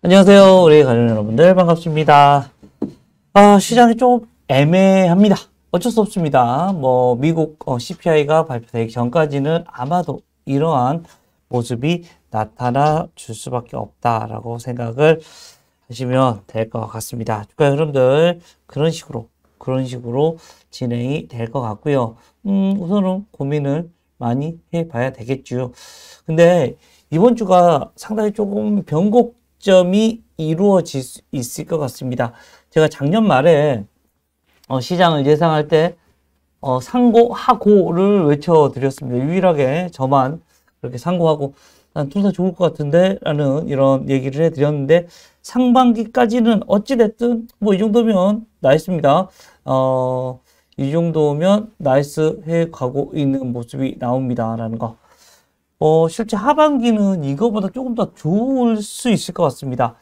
안녕하세요. 우리 가족 여러분들 반갑습니다. 아, 시장이 좀 애매합니다. 어쩔 수 없습니다. 뭐 미국 CPI가 어, 발표되기 전까지는 아마도 이러한 모습이 나타나 줄 수밖에 없다라고 생각을 하시면 될 것 같습니다. 주가 그러니까 여러분들 그런 식으로 그런 식으로 진행이 될 것 같고요. 음, 우선은 고민을 많이 해봐야 되겠죠. 근데 이번 주가 상당히 조금 변곡 시점이 이루어질 수 있을 것 같습니다. 제가 작년 말에 어, 시장을 예상할 때 어, 상고하고를 외쳐드렸습니다. 유일하게 저만 그렇게 상고하고 난둘 다 좋을 것 같은데 라는 이런 얘기를 해드렸는데 상반기까지는 어찌됐든 뭐 이 정도면 나이스입니다. 어, 이 정도면 나이스 해 가고 있는 모습이 나옵니다. 라는 거. 어, 실제 하반기는 이거보다 조금 더 좋을 수 있을 것 같습니다.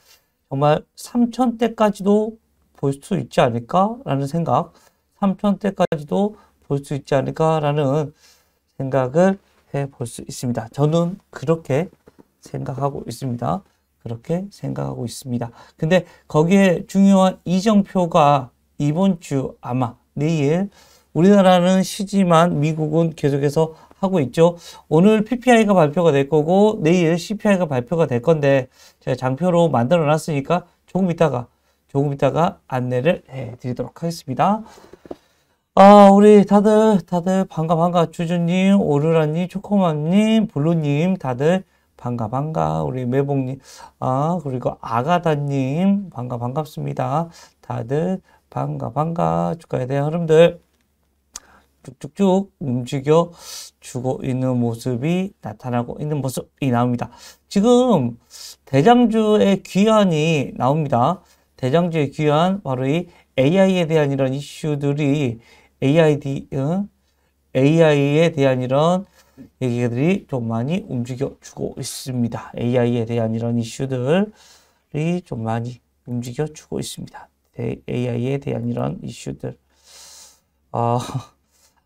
정말 3천대까지도 볼 수 있지 않을까라는 생각, 3천대까지도 볼 수 있지 않을까라는 생각을 해 볼 수 있습니다. 저는 그렇게 생각하고 있습니다. 그렇게 생각하고 있습니다. 근데 거기에 중요한 이정표가 이번 주 아마 내일 우리나라는 쉬지만 미국은 계속해서 하고 있죠. 오늘 PPI가 발표가 될 거고 내일 CPI가 발표가 될 건데 제가 장표로 만들어 놨으니까 조금 있다가 조금 있다가 안내를 해드리도록 하겠습니다. 아 우리 다들 다들 반가 반가 주주님 오르라님 초코맘님 블루님 다들 반가 반가 우리 매봉님 아 그리고 아가다님 반가 반갑습니다 다들 반가 반가 축하해 돼요 여러들 쭉쭉쭉 움직여 주고 있는 모습이 나타나고 있는 모습이 나옵니다. 지금 대장주의 귀환이 나옵니다. 대장주의 귀환 바로 이 AI에 대한 이런 이슈들이 AID AI에 대한 이런 얘기들이 좀 많이 움직여 주고 있습니다. AI에 대한 이런 이슈들이 좀 많이 움직여 주고 있습니다. AI에 대한 이런 이슈들. 어...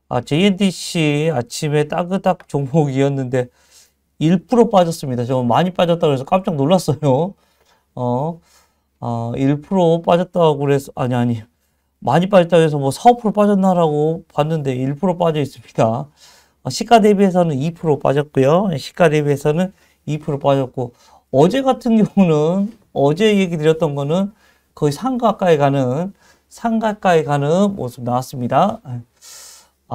아, JNDC 아침에 따그닥 종목이었는데 1% 빠졌습니다. 저 많이 빠졌다고 해서 깜짝 놀랐어요. 어, 어1% 아, 빠졌다고 그래서, 아니, 아니, 많이 빠졌다고 해서 뭐 4, 5% 빠졌나라고 봤는데 1% 빠져 있습니다. 아, 시가 대비해서는 2% 빠졌고요. 시가 대비해서는 2% 빠졌고, 어제 같은 경우는, 어제 얘기 드렸던 거는 거의 상가까이 가는, 상가까이 가는 모습 나왔습니다.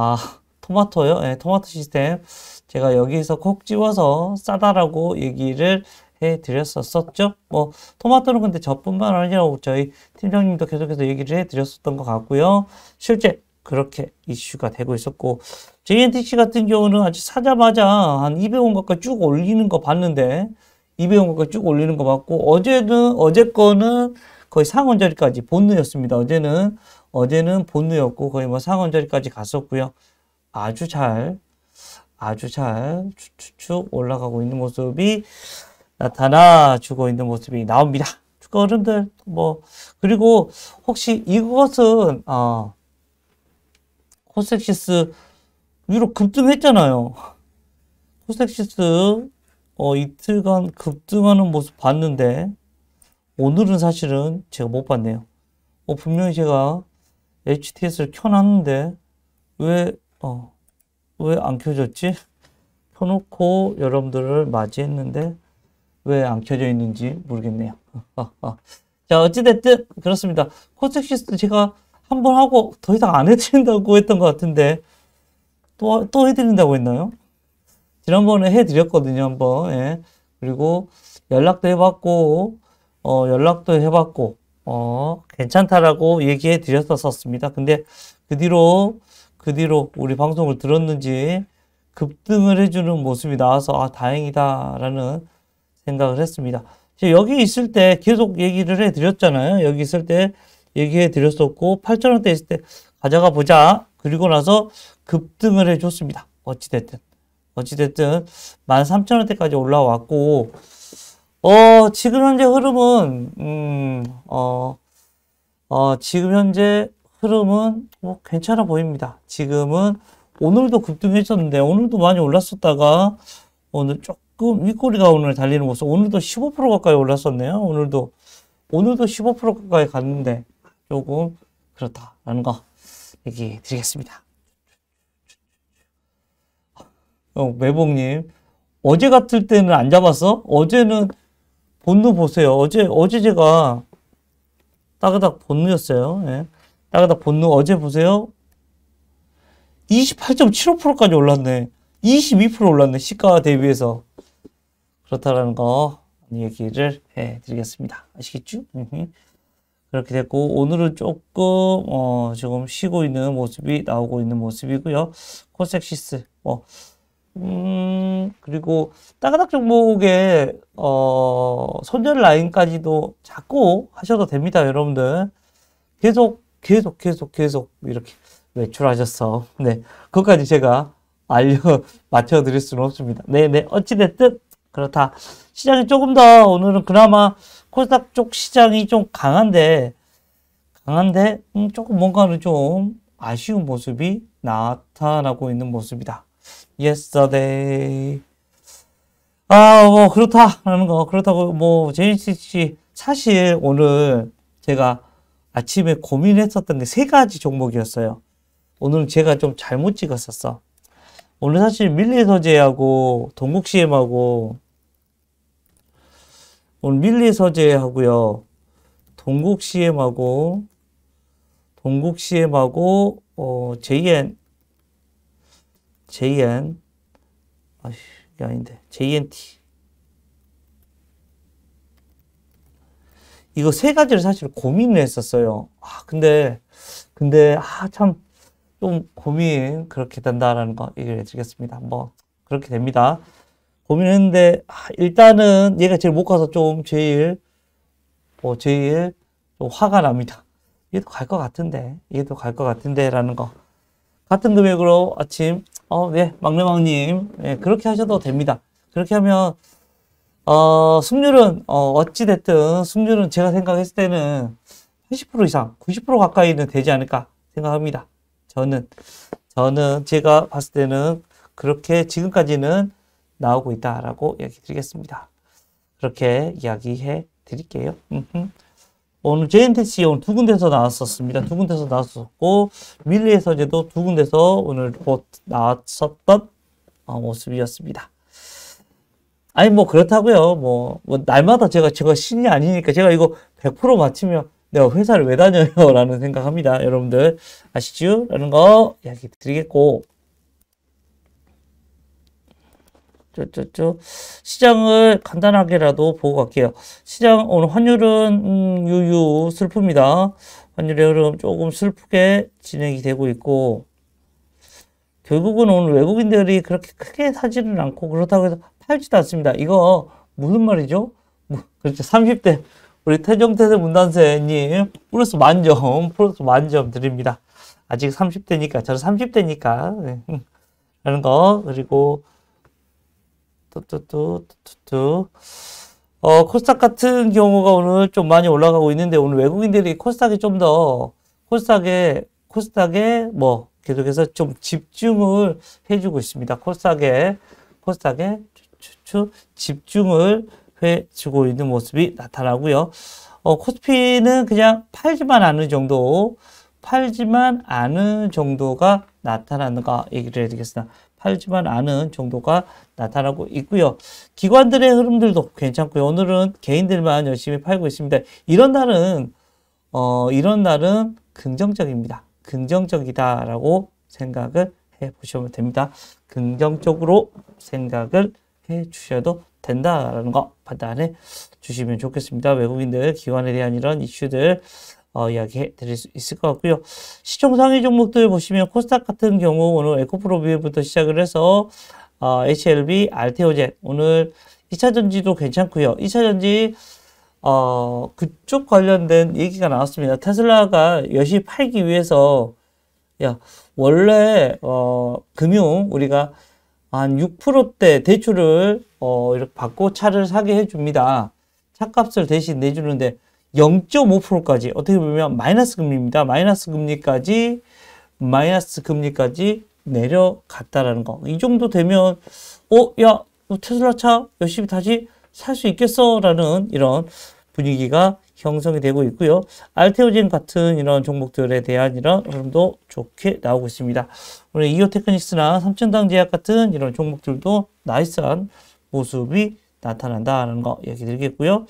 아, 토마토요? 네, 토마토 시스템. 제가 여기서 에콕 집어서 싸다라고 얘기를 해드렸었었죠. 뭐 토마토는 근데 저뿐만 아니라 저희 팀장님도 계속해서 얘기를 해드렸었던 것 같고요. 실제 그렇게 이슈가 되고 있었고 JNTC 같은 경우는 아직 사자마자 한 200원 가까이 쭉 올리는 거 봤는데 200원 가까이 쭉 올리는 거 봤고 어제는 어제 거는 거의 상원자리까지 본느였습니다. 어제는 어제는 본누였고 거의 뭐 상원자리까지 갔었고요. 아주 잘 아주 잘 추추추 올라가고 있는 모습이 나타나 주고 있는 모습이 나옵니다. 축구 어른들 뭐 그리고 혹시 이것은 아, 코섹시스 위로 급등했잖아요. 코섹시스 어, 이틀간 급등하는 모습 봤는데 오늘은 사실은 제가 못 봤네요. 어, 분명히 제가 HTS를 켜놨는데 왜, 어, 왜 안 켜졌지? 켜놓고 여러분들을 맞이했는데 왜 안 켜져 있는지 모르겠네요. 자, 어찌됐든 그렇습니다. 코텍시스트 제가 한 번 하고 더 이상 안 해드린다고 했던 것 같은데 또, 또 해드린다고 했나요? 지난번에 해드렸거든요, 한번. 예. 그리고 연락도 해봤고, 어, 연락도 해봤고, 어, 괜찮다라고 얘기해 드렸었습니다. 근데 그 뒤로, 그 뒤로 우리 방송을 들었는지 급등을 해주는 모습이 나와서 아, 다행이다라는 생각을 했습니다. 여기 있을 때 계속 얘기를 해 드렸잖아요. 여기 있을 때 얘기해 드렸었고, 8,000원대 있을 때 가져가 보자. 그리고 나서 급등을 해 줬습니다. 어찌됐든. 어찌됐든, 13,000원대까지 올라왔고, 어, 지금 현재 흐름은, 음, 어, 어, 지금 현재 흐름은 뭐 괜찮아 보입니다. 지금은 오늘도 급등했었는데, 오늘도 많이 올랐었다가, 오늘 조금 윗꼬리가 오늘 달리는 모습, 오늘도 15% 가까이 올랐었네요. 오늘도, 오늘도 15% 가까이 갔는데, 조금 그렇다라는 거 얘기 드리겠습니다. 어, 매봉님, 어제 같을 때는 안 잡았어? 어제는 본드 보세요. 어제, 어제 제가 따그닥 본드였어요. 예. 따그닥 본드 어제 보세요. 28.75%까지 올랐네. 22% 올랐네. 시가 대비해서. 그렇다라는 거 얘기를 해드리겠습니다. 아시겠죠? 그렇게 됐고 오늘은 조금 어, 지금 쉬고 있는 모습이 나오고 있는 모습이고요. 코섹시스 뭐 어. 음, 그리고 따가닥 종목의 어, 손절 라인까지도 잡고 하셔도 됩니다, 여러분들. 계속, 계속, 계속, 계속 이렇게 외출하셨어. 네, 그것까지 제가 알려 맞춰드릴 수는 없습니다. 네, 네, 어찌됐든 그렇다. 시장이 조금 더 오늘은 그나마 코스닥 쪽 시장이 좀 강한데 강한데 음, 조금 뭔가는 좀 아쉬운 모습이 나타나고 있는 모습이다. yesterday. 아, 뭐, 그렇다라는 거. 그렇다고, 뭐, JCC, 사실 오늘 제가 아침에 고민했었던 게 세 가지 종목이었어요. 오늘 제가 좀 잘못 찍었었어. 오늘 사실 밀리서재하고 동국CM하고 오늘 밀리서재하고요. 동국CM하고 동국CM하고 어, JN JN 아씨 이게 아닌데 JNT 이거 세 가지를 사실 고민을 했었어요. 아 근데 근데 아 참 좀 고민 그렇게 된다라는 거 얘기를 해주겠습니다. 뭐 그렇게 됩니다. 고민했는데 아, 일단은 얘가 제일 못 가서 좀 제일 뭐 제일 좀 화가 납니다. 얘도 갈 것 같은데 얘도 갈 것 같은데라는 거 같은 금액으로 아침 어, 네, 예, 막내망님. 네, 예, 그렇게 하셔도 됩니다. 그렇게 하면, 어, 승률은, 어, 어찌됐든, 승률은 제가 생각했을 때는 80% 이상, 90% 가까이는 되지 않을까 생각합니다. 저는, 저는 제가 봤을 때는 그렇게 지금까지는 나오고 있다라고 이야기 드리겠습니다. 그렇게 이야기해 드릴게요. 음흠. 오늘 JNTC 오늘 두 군데서 나왔었습니다. 두 군데서 나왔었고 밀리에서제도두 군데서 오늘 곧 나왔었던 어, 모습이었습니다. 아니 뭐 그렇다고요. 뭐, 뭐, 날마다 제가 제가 신이 아니니까 제가 이거 100% 맞히면 내가 회사를 왜 다녀요라는 생각합니다. 여러분들 아시죠? 라는 거 이야기 드리겠고 쭈쭈쭈 시장을 간단하게라도 보고 갈게요. 시장 오늘 환율은 음, 유유 슬픕니다. 환율의 흐름 조금 슬프게 진행이 되고 있고 결국은 오늘 외국인들이 그렇게 크게 사지는 않고 그렇다고 해서 팔지도 않습니다. 이거 무슨 말이죠? 뭐, 그렇죠. 30대 우리 태정태세 문단세님 플러스 만점 플러스 만점 드립니다. 아직 30대니까 저는 30대니까 라는 거 그리고 뚜뚜뚜뚜뚜. 어, 코스닥 같은 경우가 오늘 좀 많이 올라가고 있는데 오늘 외국인들이 코스닥이 좀 더 코스닥에 코스닥에 뭐 계속해서 좀 집중을 해주고 있습니다. 코스닥에 코스닥에 추추 집중을 해주고 있는 모습이 나타나고요. 어, 코스피는 그냥 팔지만 않은 정도 팔지만 않은 정도가 나타나는가 얘기를 해드리겠습니다. 팔지만 않은 정도가 나타나고 있고요. 기관들의 흐름들도 괜찮고요. 오늘은 개인들만 열심히 팔고 있습니다. 이런 날은 어, 이런 날은 긍정적입니다. 긍정적이다라고 생각을 해 보시면 됩니다. 긍정적으로 생각을 해 주셔도 된다라는 거 판단해 주시면 좋겠습니다. 외국인들 기관에 대한 이런 이슈들 어, 이야기해 드릴 수 있을 것 같고요. 시총 상위 종목들 보시면 코스닥 같은 경우 오늘 에코프로비부터 시작을 해서 어, HLB, 알테오젠 오늘 2차전지도 괜찮고요. 2차전지 어, 그쪽 관련된 얘기가 나왔습니다. 테슬라가 열심히 팔기 위해서 야 원래 어, 금융 우리가 한 6%대 대출을 어, 이렇게 받고 차를 사게 해줍니다. 차값을 대신 내주는데 0.5%까지 어떻게 보면 마이너스 금리입니다. 마이너스 금리까지 마이너스 금리까지 내려갔다라는 거. 이 정도 되면 어, 야, 테슬라 차 열심히 다시 살 수 있겠어라는 이런 분위기가 형성이 되고 있고요. 알테오젠 같은 이런 종목들에 대한 이런 흐름도 좋게 나오고 있습니다. 오늘 이오테크닉스나 삼천당제약 같은 이런 종목들도 나이스한 모습이 나타난다는 거 얘기 드리겠고요.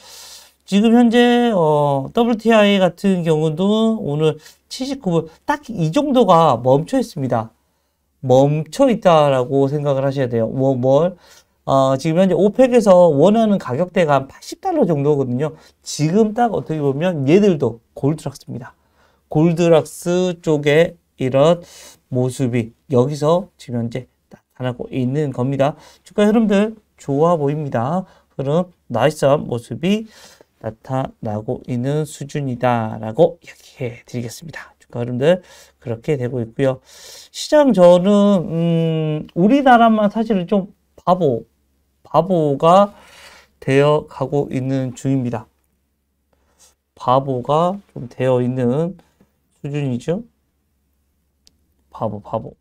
지금 현재 어, WTI 같은 경우도 오늘 79불 딱 이 정도가 멈춰 있습니다. 멈춰 있다라고 생각을 하셔야 돼요. 뭐, 뭘? 어, 지금 현재 오펙에서 원하는 가격대가 한 80달러 정도거든요. 지금 딱 어떻게 보면 얘들도 골드락스입니다. 골드락스 쪽에 이런 모습이 여기서 지금 현재 나타나고 있는 겁니다. 주가 흐름들 좋아 보입니다. 그럼 나이스한 모습이 나타나고 있는 수준이다라고 이야기해 드리겠습니다. 주가 흐들 그렇게 되고 있고요. 시장 저는 음, 우리나라만 사실은 좀 바보 바보가 되어 가고 있는 중입니다. 바보가 좀 되어 있는 수준이죠. 바보 바보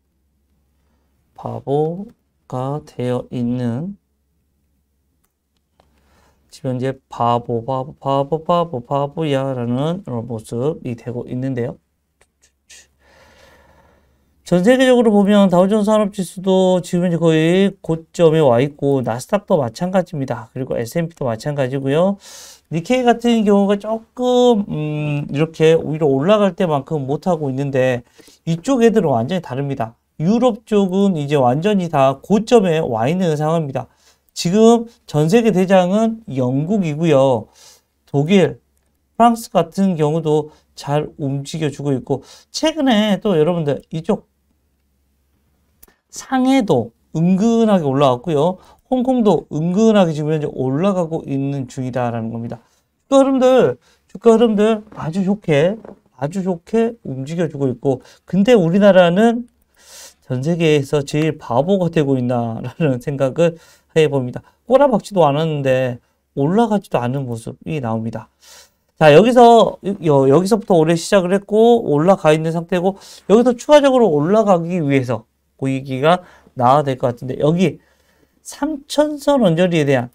바보가 되어 있는 지금 이제 바보 바보 바보 바보 바보야라는 모습이 되고 있는데요. 전 세계적으로 보면 다우존 산업지수도 지금 이제 거의 고점에 와 있고 나스닥도 마찬가지입니다. 그리고 S&P도 마찬가지고요. 니케이 같은 경우가 조금 음, 이렇게 오히려 올라갈 때만큼 못 하고 있는데 이쪽 애들은 완전히 다릅니다. 유럽 쪽은 이제 완전히 다 고점에 와 있는 상황입니다. 지금 전 세계 대장은 영국이고요. 독일, 프랑스 같은 경우도 잘 움직여주고 있고 최근에 또 여러분들 이쪽 상해도 은근하게 올라왔고요. 홍콩도 은근하게 지금 현재 올라가고 있는 중이다라는 겁니다. 또 여러분들 주가 흐름들 아주 좋게 아주 좋게 움직여주고 있고 근데 우리나라는 전 세계에서 제일 바보가 되고 있나라는 생각을 해봅니다. 꼬라박지도 않았는데 올라가지도 않는 모습이 나옵니다. 자 여기서 여, 여기서부터 올해 시작을 했고 올라가 있는 상태고 여기서 추가적으로 올라가기 위해서 고기가 나와야 될 것 같은데 여기 3천선 언저리에 대한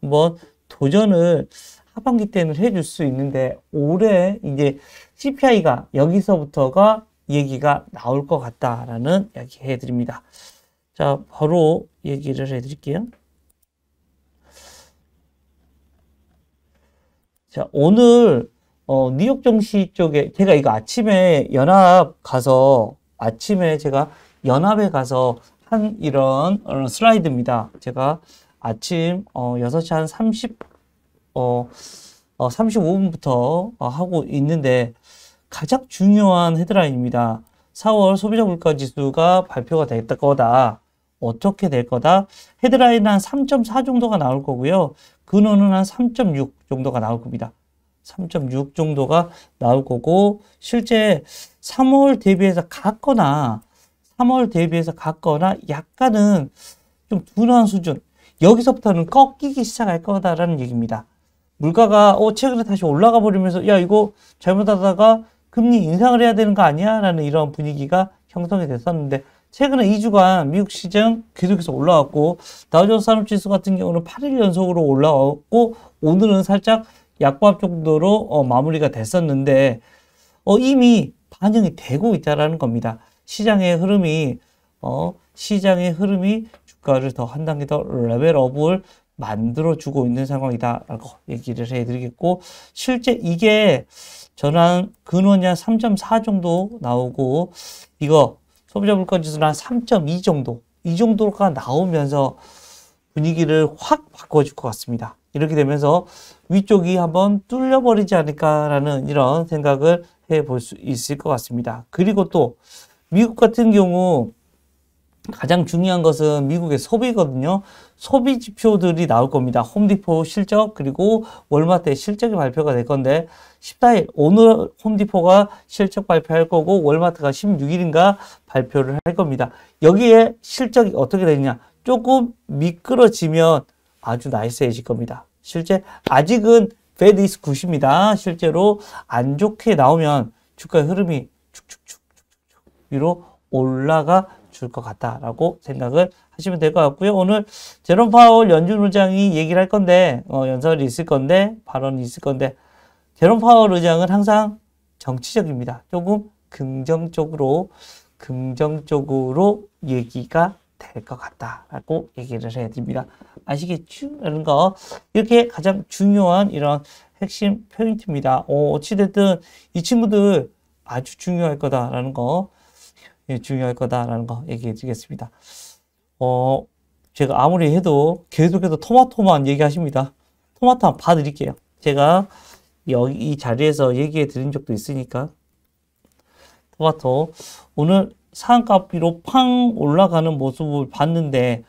한번 도전을 하반기 때는 해줄 수 있는데 올해 이제 CPI가 여기서부터가 얘기가 나올 것 같다라는 이야기 해드립니다. 자, 바로 얘기를 해드릴게요. 자, 오늘 어, 뉴욕 정시 쪽에 제가 이거 아침에 연합 가서 아침에 제가 연합에 가서 한 이런 어, 슬라이드입니다. 제가 아침 어, 6시 한 30, 어, 어 35분부터 어, 하고 있는데 가장 중요한 헤드라인입니다. 4월 소비자 물가 지수가 발표가 됐다 거다. 어떻게 될 거다. 헤드라인은 한 3.4 정도가 나올 거고요. 근원은 한 3.6 정도가 나올 겁니다. 3.6 정도가 나올 거고 실제 3월 대비해서 갔거나 3월 대비해서 갔거나 약간은 좀 둔한 수준 여기서부터는 꺾이기 시작할 거다라는 얘기입니다. 물가가 어 최근에 다시 올라가 버리면서 야 이거 잘못하다가 금리 인상을 해야 되는 거 아니야? 라는 이런 분위기가 형성이 됐었는데 최근에 2주간 미국 시장 계속해서 올라왔고 다우존스 산업지수 같은 경우는 8일 연속으로 올라왔고 오늘은 살짝 약보합 정도로 어, 마무리가 됐었는데 어, 이미 반영이 되고 있다라는 겁니다. 시장의 흐름이 어, 시장의 흐름이 주가를 더 한 단계 더 레벨업을 만들어주고 있는 상황이다라고 얘기를 해드리겠고 실제 이게 전환 근원이 한 3.4 정도 나오고 이거 소비자 물가 지수는 한 3.2 정도, 이 정도가 나오면서 분위기를 확 바꿔줄 것 같습니다. 이렇게 되면서 위쪽이 한번 뚫려버리지 않을까라는 이런 생각을 해 볼 수 있을 것 같습니다. 그리고 또 미국 같은 경우 가장 중요한 것은 미국의 소비거든요. 소비 지표들이 나올 겁니다. 홈디포 실적 그리고 월마트의 실적이 발표가 될 건데 14일 오늘 홈디포가 실적 발표할 거고 월마트가 16일인가 발표를 할 겁니다. 여기에 실적이 어떻게 되느냐 조금 미끄러지면 아주 나이스해질 겁니다. 실제 아직은 베디스 9입니다 실제로 안 좋게 나오면 주가의 흐름이 축축축 위로 올라가 줄것 같다라고 생각을 하시면 될 것 같고요. 오늘 제롬 파월 연준 의장이 얘기를 할 건데 어, 연설이 있을 건데 발언이 있을 건데 제롬 파월 의장은 항상 정치적입니다. 조금 긍정적으로 긍정적으로 얘기가 될 것 같다라고 얘기를 해야됩니다 아시겠죠? 라는 거 이렇게 가장 중요한 이런 핵심 포인트입니다. 어, 어찌됐든 이 친구들 아주 중요할 거다라는 거 예, 중요할 거다라는 거 얘기해 주겠습니다 어, 제가 아무리 해도 계속해서 토마토만 얘기하십니다. 토마토 한번 봐드릴게요. 제가 여기 이 자리에서 얘기해 드린 적도 있으니까 토마토 오늘 상가비로팡 올라가는 모습을 봤는데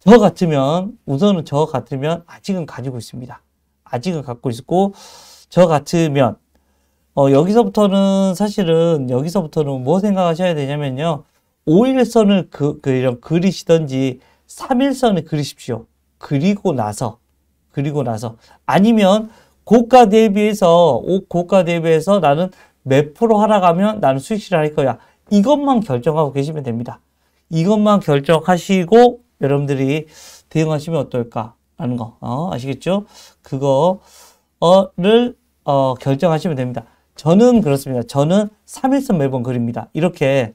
저 같으면 우선은 저 같으면 아직은 가지고 있습니다. 아직은 갖고 있고 저 같으면 어, 여기서부터는 사실은 여기서부터는 뭐 생각하셔야 되냐면요. 5일선을 그, 그 이런 그리시든지 3일선을 그리십시오. 그리고 나서 그리고 나서 아니면 고가 대비해서 고가 대비해서 나는 몇 프로 하락하면 나는 수익 실현할 거야. 이것만 결정하고 계시면 됩니다. 이것만 결정하시고 여러분들이 대응하시면 어떨까라는 거 어, 아시겠죠? 그거를 어, 결정하시면 됩니다. 저는 그렇습니다. 저는 3일선 매번 그립니다. 이렇게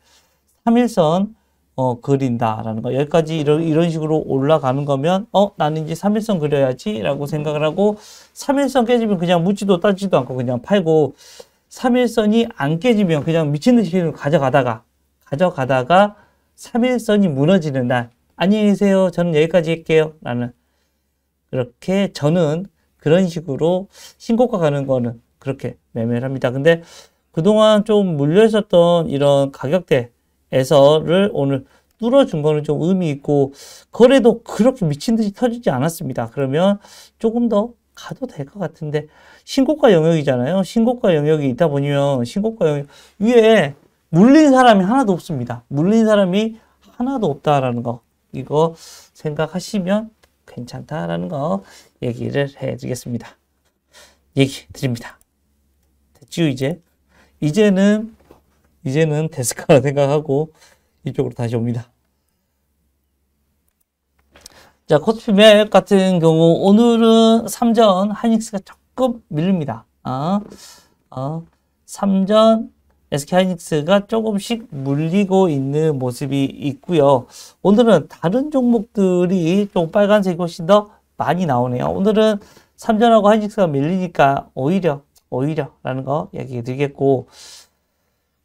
3일선 어, 그린다라는 거. 여기까지 이런, 이런 식으로 올라가는 거면 어 나는 이제 3일선 그려야지 라고 생각을 하고 3일선 깨지면 그냥 묻지도 따지도 않고 그냥 팔고 3일선이 안 깨지면 그냥 미친듯이 가져가다가 가져가다가 3일선이 무너지는 날 안녕히 계세요. 저는 여기까지 할게요. 라는 그렇게 저는 그런 식으로 신고가 가는 거는 그렇게 매매를 합니다. 근데 그동안 좀 물려 있었던 이런 가격대에서를 오늘 뚫어준 거는 좀 의미 있고 거래도 그렇게 미친 듯이 터지지 않았습니다. 그러면 조금 더 가도 될 것 같은데 신고가 영역이잖아요. 신고가 영역이 있다 보면 신고가 영역 위에 물린 사람이 하나도 없습니다. 물린 사람이 하나도 없다라는 거 이거 생각하시면 괜찮다라는 거 얘기를 해드리겠습니다. 얘기 드립니다. 없지요, 이제. 이제는, 이제는 데스크라 생각하고 이쪽으로 다시 옵니다. 자, 코스피맵 같은 경우 오늘은 3전 하이닉스가 조금 밀립니다. 아, 어, 3전 어? SK하이닉스가 조금씩 물리고 있는 모습이 있고요. 오늘은 다른 종목들이 좀 빨간색이 훨씬 더 많이 나오네요. 오늘은 삼전하고 하이닉스가 밀리니까 오히려 오히려 라는 거얘기해 드리겠고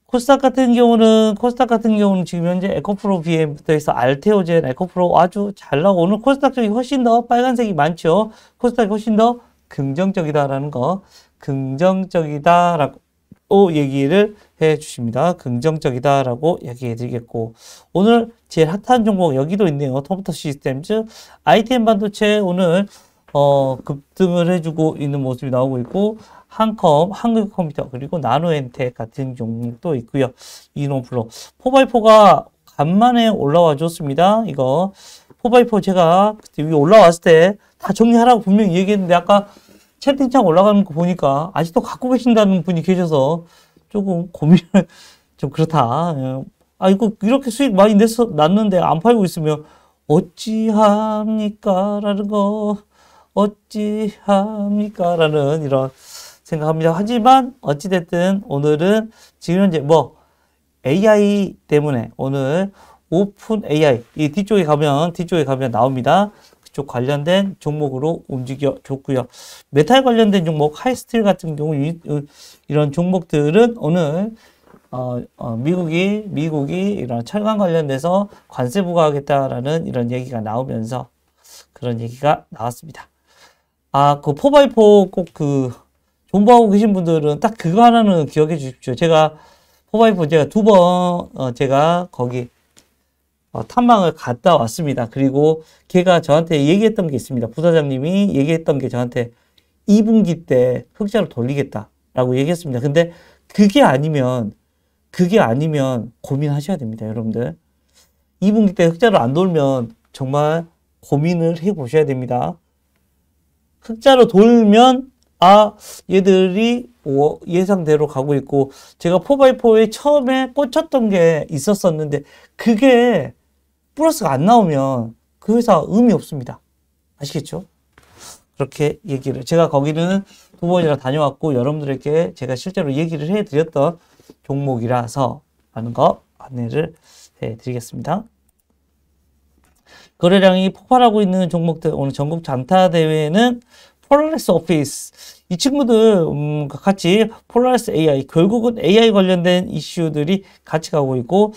코스닥 같은 경우는 코스닥 같은 경우는 지금 현재 에코프로 BM 부터 해서 알테오젠 에코프로 아주 잘 나오고 오늘 코스닥 쪽이 훨씬 더 빨간색이 많죠. 코스닥이 훨씬 더 긍정적이다라는 거 긍정적이다라고 얘기를 해 주십니다. 긍정적이다라고 얘기해 드리겠고 오늘 제일 핫한 종목 여기도 있네요. 톰부터 시스템즈 ITM 반도체 오늘 어 급등을 해주고 있는 모습이 나오고 있고 한컴, 한국컴퓨터, 그리고 나노엔테 같은 종류도 있고요. 이노플로 4x4가 간만에 올라와 줬습니다. 이거 4x4 제가 그때 위에 올라왔을 때 다 정리하라고 분명히 얘기했는데 아까 채팅창 올라가는 거 보니까 아직도 갖고 계신다는 분이 계셔서 조금 고민을 좀 그렇다. 예. 아 이거 이렇게 수익 많이 냈어, 났는데 안 팔고 있으면 어찌합니까? 라는 거 어찌합니까? 라는 이런 생각합니다. 하지만 어찌됐든 오늘은 지금 현재 뭐 AI 때문에 오늘 오픈 AI 이 뒤쪽에 가면 뒤쪽에 가면 나옵니다. 그쪽 관련된 종목으로 움직여줬고요. 메탈 관련된 종목 하이스틸 같은 경우 이런 종목들은 오늘 어, 어, 미국이 미국이 이런 철강 관련돼서 관세 부과하겠다라는 이런 얘기가 나오면서 그런 얘기가 나왔습니다. 아, 그 4x4 꼭그 공부하고 계신 분들은 딱 그거 하나는 기억해 주십시오. 제가 포바이4 제가 두번 어, 제가 거기 어, 탐방을 갔다 왔습니다. 그리고 걔가 저한테 얘기했던 게 있습니다. 부사장님이 얘기했던 게 저한테 2분기 때 흑자로 돌리겠다라고 얘기했습니다. 근데 그게 아니면 그게 아니면 고민하셔야 됩니다, 여러분들. 2분기 때 흑자로 안 돌면 정말 고민을 해 보셔야 됩니다. 흑자로 돌면 아 얘들이 오, 예상대로 가고 있고 제가 4x4에 처음에 꽂혔던 게 있었었는데 그게 플러스가 안 나오면 그 회사 의미 없습니다. 아시겠죠? 그렇게 얘기를 제가 거기는 두 번이나 다녀왔고 여러분들에게 제가 실제로 얘기를 해드렸던 종목이라서 하는거 안내를 해드리겠습니다. 거래량이 폭발하고 있는 종목들 오늘 전국 잔타대회는 폴라리스 오피스 이 친구들 음, 같이 폴라리스 AI 결국은 AI 관련된 이슈들이 같이 가고 있고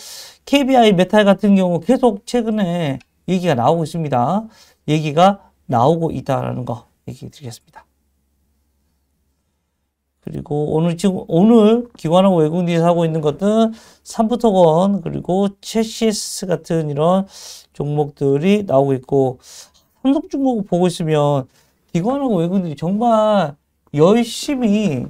KBI 메탈 같은 경우 계속 최근에 얘기가 나오고 있습니다. 얘기가 나오고 있다라는 거 얘기 드리겠습니다. 그리고 오늘 지금 오늘 기관하고 외국인들이 사고 있는 것은 삼부토건 그리고 체시스 같은 이런 종목들이 나오고 있고 삼성중공업 보고 있으면 이거 하고 외국인들이 정말 열심히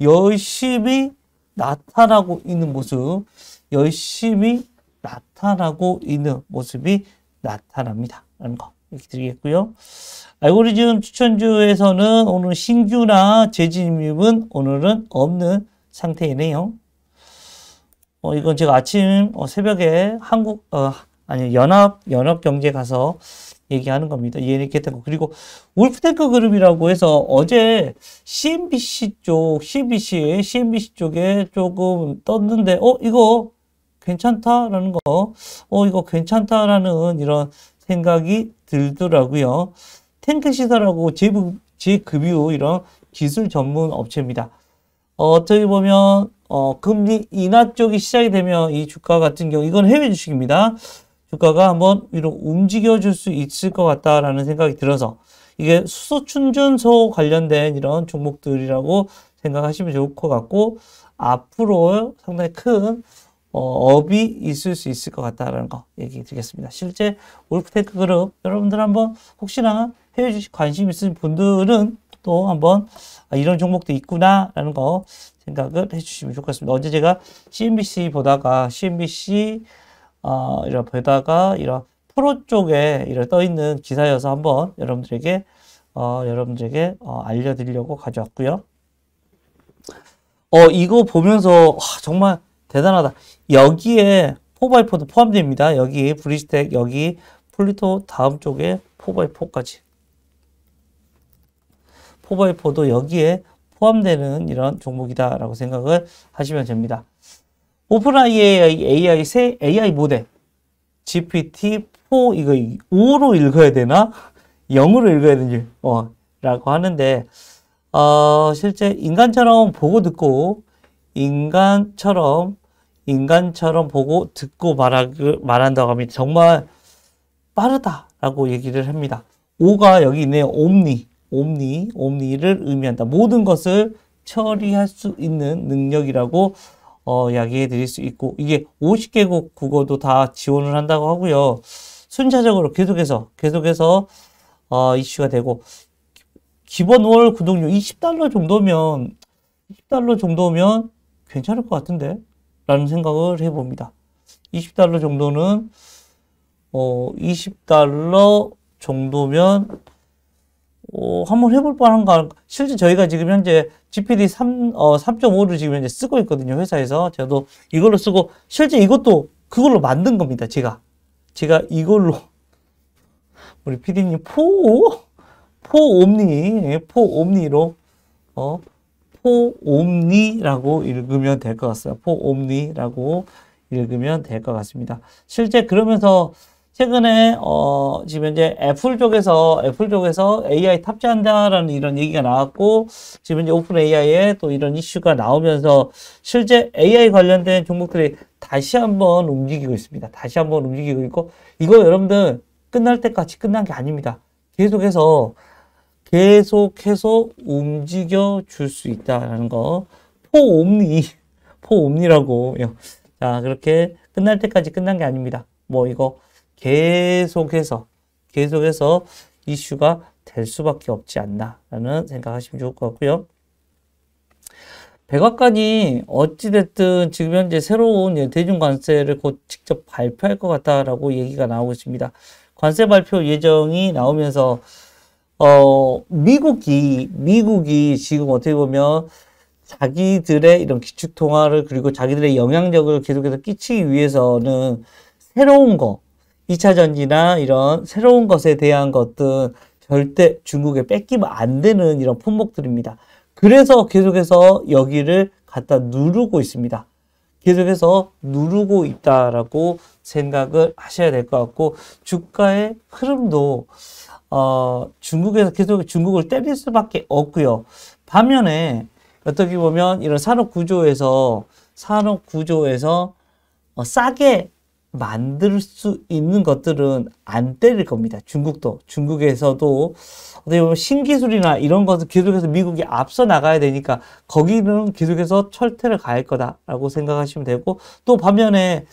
열심히 나타나고 있는 모습 열심히 나타나고 있는 모습이 나타납니다. 라는 거 이렇게 드리겠고요. 알고리즘 추천주에서는 오늘 신규나 재진입은 오늘은 없는 상태이네요. 어, 이건 제가 아침 어, 새벽에 한국 어, 아니 연합 연합 경제 가서 얘기하는 겁니다. 이해했겠다고. 그리고 울프탱크 그룹이라고 해서 어제 CNBC 쪽, c b c CNBC 쪽에 조금 떴는데, 어, 이거 괜찮다라는 거, 어, 이거 괜찮다라는 이런 생각이 들더라고요. 탱크 시사라고 제급, 제급유 이런 기술 전문 업체입니다. 어, 어떻게 보면, 어, 금리 인하 쪽이 시작이 되면 이 주가 같은 경우, 이건 해외 주식입니다. 주가가 한번 위로 움직여줄 수 있을 것 같다라는 생각이 들어서 이게 수소 충전소 관련된 이런 종목들이라고 생각하시면 좋을 것 같고 앞으로 상당히 큰 어, 업이 있을 수 있을 것 같다라는 거 얘기 드리겠습니다. 실제 울프테크 그룹 여러분들 한번 혹시나 해외 주식 관심 있으신 분들은 또 한번 아, 이런 종목도 있구나라는 거 생각을 해주시면 좋겠습니다. 어제 제가 CNBC 보다가 CNBC 어, 이런 배다가 이런 프로 쪽에 이런 떠 있는 기사여서 한번 여러분들에게 어, 여러분들에게 어, 알려드리려고 가져왔고요. 어, 이거 보면서 와, 정말 대단하다. 여기에 4x4도 포함됩니다. 여기 브리스텍, 여기 폴리토 다음 쪽에 4x4까지. 4x4도 여기에 포함되는 이런 종목이다라고 생각을 하시면 됩니다. 오프라이의 AI, 새 AI 모델 GPT-4 이거 5로 읽어야 되나? 0으로 읽어야 되는지 어, 라고 하는데 어, 실제 인간처럼 보고 듣고 인간처럼 인간처럼 보고 듣고 말하, 말한다고 하면 정말 빠르다라고 얘기를 합니다. 오가 여기 있네요. 옴니, 옴니, 옴니를 의미한다. 모든 것을 처리할 수 있는 능력이라고 어, 이야기해 드릴 수 있고 이게 50개국 국어도 다 지원을 한다고 하고요. 순차적으로 계속해서 계속해서 어, 이슈가 되고 기본 월 구독료 20달러 정도면 20달러 정도면 괜찮을 것 같은데 라는 생각을 해봅니다. 20달러 정도는 어, 20달러 정도면 어, 한번 해볼 뻔한가 실제 저희가 지금 현재 GPD 3, 어, 3.5를 지금 현재 쓰고 있거든요. 회사에서. 저도 이걸로 쓰고, 실제 이것도 그걸로 만든 겁니다. 제가. 제가 이걸로. 우리 PD님, 포, 포옴니, 예, 포옴니로, 어, 포옴니라고 읽으면 될 것 같습니다. 포옴니라고 읽으면 될 것 같습니다. 실제 그러면서 최근에 어 지금 현재 애플 쪽에서 애플 쪽에서 AI 탑재한다라는 이런 얘기가 나왔고 지금 이제 오픈 AI에 또 이런 이슈가 나오면서 실제 AI 관련된 종목들이 다시 한번 움직이고 있습니다. 다시 한번 움직이고 있고 이거 여러분들 끝날 때까지 끝난 게 아닙니다. 계속해서 계속해서 움직여 줄 수 있다라는 거 포옴니 포옴니라고 자 그렇게 끝날 때까지 끝난 게 아닙니다. 뭐 이거 계속해서 계속해서 이슈가 될 수밖에 없지 않나라는 생각하시면 좋을 것 같고요. 백악관이 어찌됐든 지금 현재 새로운 대중관세를 곧 직접 발표할 것 같다라고 얘기가 나오고 있습니다. 관세 발표 예정이 나오면서 어, 미국이 미국이 지금 어떻게 보면 자기들의 이런 기축통화를 그리고 자기들의 영향력을 계속해서 끼치기 위해서는 새로운 거 2차 전지나 이런 새로운 것에 대한 것들 절대 중국에 뺏기면 안 되는 이런 품목들입니다. 그래서 계속해서 여기를 갖다 누르고 있습니다. 계속해서 누르고 있다라고 생각을 하셔야 될 것 같고 주가의 흐름도 어, 중국에서 계속 중국을 때릴 수밖에 없고요. 반면에 어떻게 보면 이런 산업 구조에서 산업 구조에서 어, 싸게 만들 수 있는 것들은 안 때릴 겁니다. 중국도. 중국에서도 어떻게 보면 신기술이나 이런 것은 계속해서 미국이 앞서 나가야 되니까 거기는 계속해서 철퇴를 가할 거다라고 생각하시면 되고 또 반면에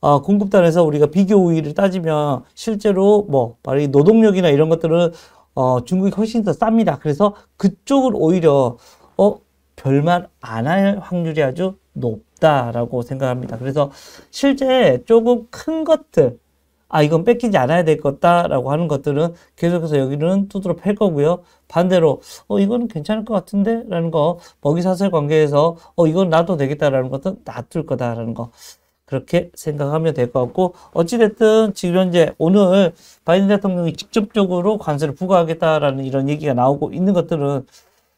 어, 공급단에서 우리가 비교 우위를 따지면 실제로 뭐 말이 노동력이나 이런 것들은 어, 중국이 훨씬 더 쌉니다. 그래서 그쪽을 오히려 어 별말 안할 확률이 아주 높. 없다라고 생각합니다. 그래서 실제 조금 큰 것들, 아 이건 뺏기지 않아야 될 것다라고 하는 것들은 계속해서 여기는 두드러 팰 거고요. 반대로 어 이거는 괜찮을 것 같은데 라는 거 먹이 사슬 관계에서 어 이건 놔도 되겠다라는 것은 놔둘 거다라는 거 그렇게 생각하면 될 것 같고 어찌됐든 지금 현재 오늘 바이든 대통령이 직접적으로 관세를 부과하겠다라는 이런 얘기가 나오고 있는 것들은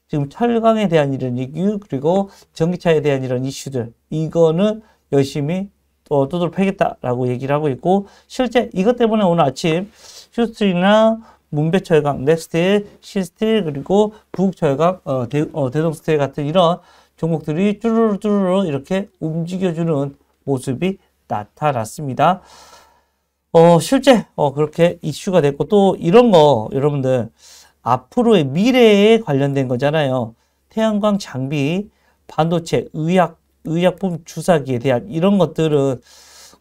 지금 철강에 대한 이런 이유 그리고 전기차에 대한 이런 이슈들 이거는 열심히 또 두드려 패겠다라고 얘기를 하고 있고 실제 이것 때문에 오늘 아침 휴스트이나 문배철강, 넥스트의 시스틸 그리고 북철강, 어, 대, 어, 동스틸 같은 이런 종목들이 쭈루루쭈루르 이렇게 움직여주는 모습이 나타났습니다. 어, 실제 어, 그렇게 이슈가 됐고 또 이런 거 여러분들 앞으로의 미래에 관련된 거잖아요. 태양광 장비, 반도체, 의약, 의약품 주사기에 대한 이런 것들은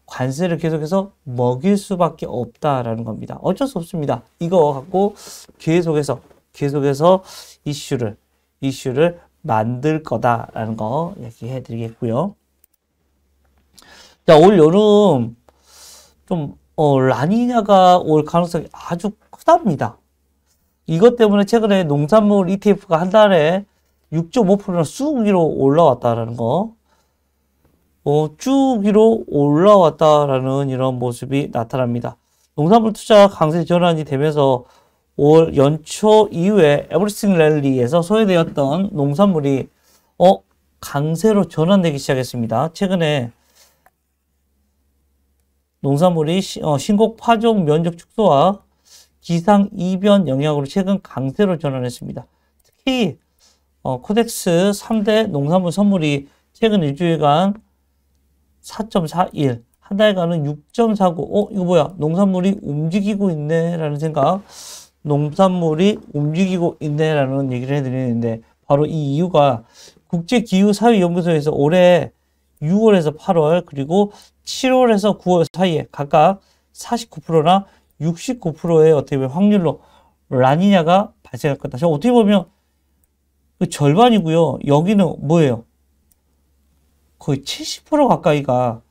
관세를 계속해서 먹일 수밖에 없다라는 겁니다. 어쩔 수 없습니다. 이거 갖고 계속해서 계속해서 이슈를 이슈를 만들 거다라는 거 얘기해 드리겠고요. 자, 올 여름 좀 어, 라니냐가 올 가능성이 아주 크답니다. 이것 때문에 최근에 농산물 ETF가 한 달에 6.5%나 쑥 위로 올라왔다라는 거. 어, 쭉 위로 올라왔다라는 이런 모습이 나타납니다. 농산물 투자 강세 전환이 되면서 올 연초 이후에 에브리싱팅 랠리에서 소외되었던 농산물이 어 강세로 전환되기 시작했습니다. 최근에 농산물이 어, 신곡 파종 면적 축소와 기상 이변 영향으로 최근 강세로 전환했습니다. 특히 어, 코덱스 3대 농산물 선물이 최근 일주일간 4.41, 한 달간은 6.49, 어 이거 뭐야 농산물이 움직이고 있네 라는 생각 농산물이 움직이고 있네 라는 얘기를 해드리는데 바로 이 이유가 국제기후사회연구소에서 올해 6월에서 8월 그리고 7월에서 9월 사이에 각각 49%나 69%의 어떻게 보면 확률로 라니냐가 발생할 것 거다. 자, 어떻게 보면 그 절반이고요. 여기는 뭐예요? 거의 70% 가까이가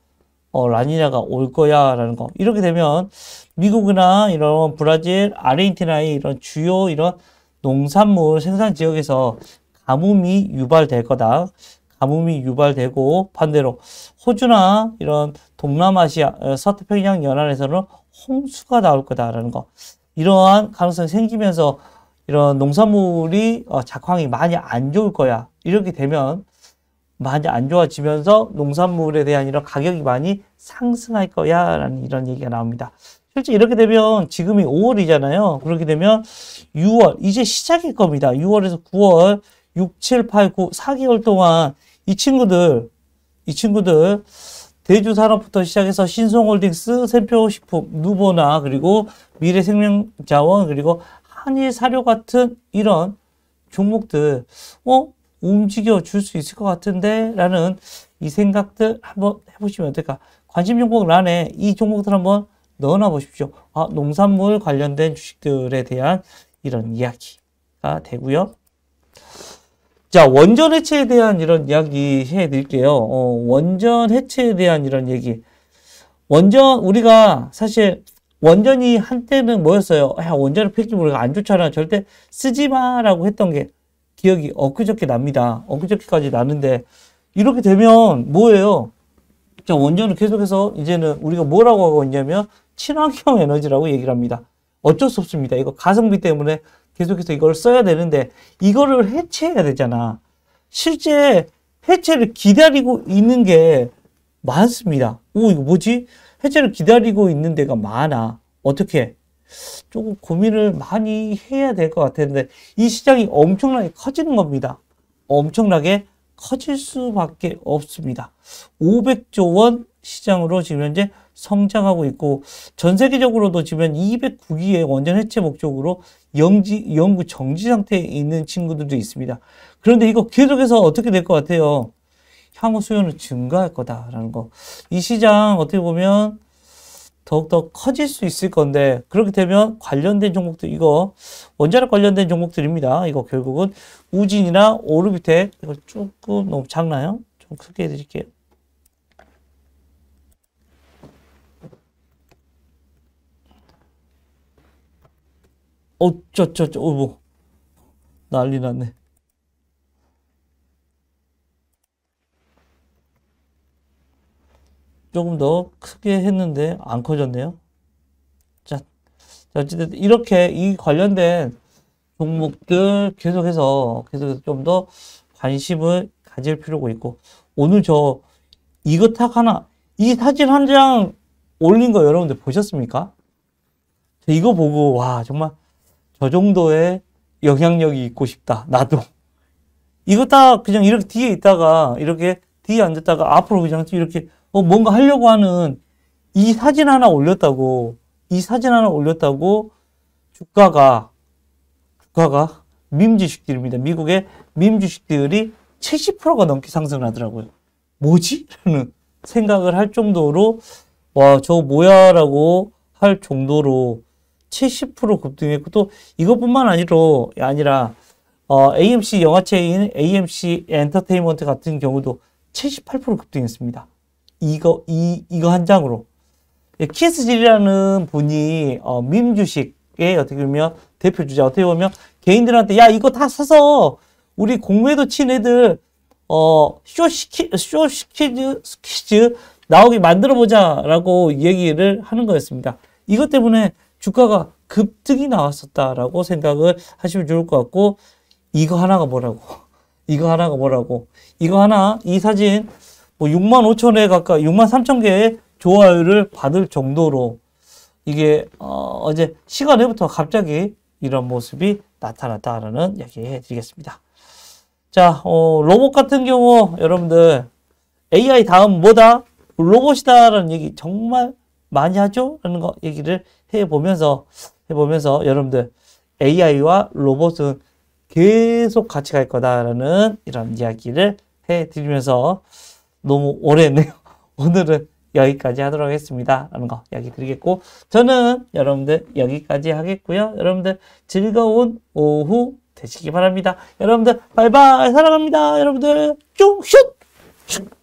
어, 라니냐가 올 거야라는 거. 이렇게 되면 미국이나 이런 브라질, 아르헨티나의 이런 주요 이런 농산물 생산 지역에서 가뭄이 유발될 거다. 가뭄이 유발되고 반대로 호주나 이런 동남아시아 어, 서태평양 연안에서는 홍수가 나올 거다라는 거 이러한 가능성이 생기면서 이런 농산물이 어, 작황이 많이 안 좋을 거야 이렇게 되면 많이 안 좋아지면서 농산물에 대한 이런 가격이 많이 상승할 거야 라는 이런 얘기가 나옵니다. 실제 이렇게 되면 지금이 5월이잖아요. 그렇게 되면 6월 이제 시작일 겁니다. 6월에서 9월 6, 7, 8, 9, 4개월 동안 이 친구들, 이 친구들, 대주산업부터 시작해서 신성홀딩스, 샘표식품, 누보나 그리고 미래생명자원 그리고 한일사료 같은 이런 종목들 어 움직여 줄 수 있을 것 같은데 라는 이 생각들 한번 해보시면 어떨까 관심 종목란에 이 종목들 한번 넣어놔 보십시오 아 농산물 관련된 주식들에 대한 이런 이야기가 되고요 자, 원전 해체에 대한 이런 이야기 해 드릴게요. 어, 원전 해체에 대한 이런 얘기. 원전, 우리가 사실 원전이 한때는 뭐였어요? 야, 원전을 폐기물 우리가 안 좋잖아. 절대 쓰지 마라고 했던 게 기억이 엊그저께 납니다. 엊그저께까지 나는데 이렇게 되면 뭐예요? 자, 원전을 계속해서 이제는 우리가 뭐라고 하고 있냐면 친환경 에너지라고 얘기를 합니다. 어쩔 수 없습니다. 이거 가성비 때문에 계속해서 이걸 써야 되는데 이거를 해체해야 되잖아. 실제 해체를 기다리고 있는 게 많습니다. 오 이거 뭐지? 해체를 기다리고 있는 데가 많아. 어떻게? 조금 고민을 많이 해야 될 것 같은데 이 시장이 엄청나게 커지는 겁니다. 엄청나게 커질 수밖에 없습니다. 500조 원 시장으로 지금 현재 성장하고 있고 전 세계적으로도 지금 209기의 원전 해체 목적으로 영지, 영구 정지 상태에 있는 친구들도 있습니다. 그런데 이거 계속해서 어떻게 될 것 같아요? 향후 수요는 증가할 거다라는 거. 이 시장 어떻게 보면 더욱더 커질 수 있을 건데 그렇게 되면 관련된 종목들 이거 원자력 관련된 종목들입니다. 이거 결국은 우진이나 오르비텍 이거 조금 너무 작나요? 좀 크게 해드릴게요. 어쩌쩌쩌 어머 난리 났네 조금 더 크게 했는데 안 커졌네요 자, 어쨌든 이렇게 이 관련된 종목들 계속해서 계속해서 좀 더 관심을 가질 필요가 있고 오늘 저 이거 탁 하나 이 사진 한 장 올린 거 여러분들 보셨습니까? 이거 보고 와 정말 저 정도의 영향력이 있고 싶다. 나도. 이거 다 그냥 이렇게 뒤에 있다가 이렇게 뒤에 앉았다가 앞으로 그냥 이렇게 어 뭔가 하려고 하는 이 사진 하나 올렸다고 이 사진 하나 올렸다고 주가가 주가가 민 주식들입니다. 미국의 민 주식들이 70%가 넘게 상승을 하더라고요. 뭐지? 라는 생각을 할 정도로 와저 뭐야라고 할 정도로 70% 급등했고 또 이것뿐만 아니라 아니라 어, AMC 영화체인 AMC 엔터테인먼트 같은 경우도 78% 급등했습니다. 이거 이 이거 한 장으로 예, 키스질이라는 분이 어, 민 주식의 어떻게 보면 대표 주자 어떻게 보면 개인들한테 야 이거 다 사서 우리 공매도 친 애들 어 쇼시키 쇼시키즈 스키즈 나오게 만들어 보자라고 얘기를 하는 거였습니다. 이것 때문에 주가가 급등이 나왔었다라고 생각을 하시면 좋을 것 같고 이거 하나가 뭐라고 이거 하나가 뭐라고 이거 하나 이 사진 뭐 6만 5천 에 가까이 6만 3천 개의 좋아요를 받을 정도로 이게 어, 어제 시간 에부터 갑자기 이런 모습이 나타났다라는 얘기 해드리겠습니다. 자, 어, 로봇 같은 경우 여러분들 AI 다음 뭐다? 로봇이다라는 얘기 정말 많이 하죠? 라는 거 얘기를 해보면서 해보면서 여러분들 AI와 로봇은 계속 같이 갈 거다라는 이런 이야기를 해드리면서 너무 오래 했네요. 오늘은 여기까지 하도록 하겠습니다. 라는 거 이야기 드리겠고 저는 여러분들 여기까지 하겠고요. 여러분들 즐거운 오후 되시기 바랍니다. 여러분들 바이바이 사랑합니다. 여러분들 쭉슛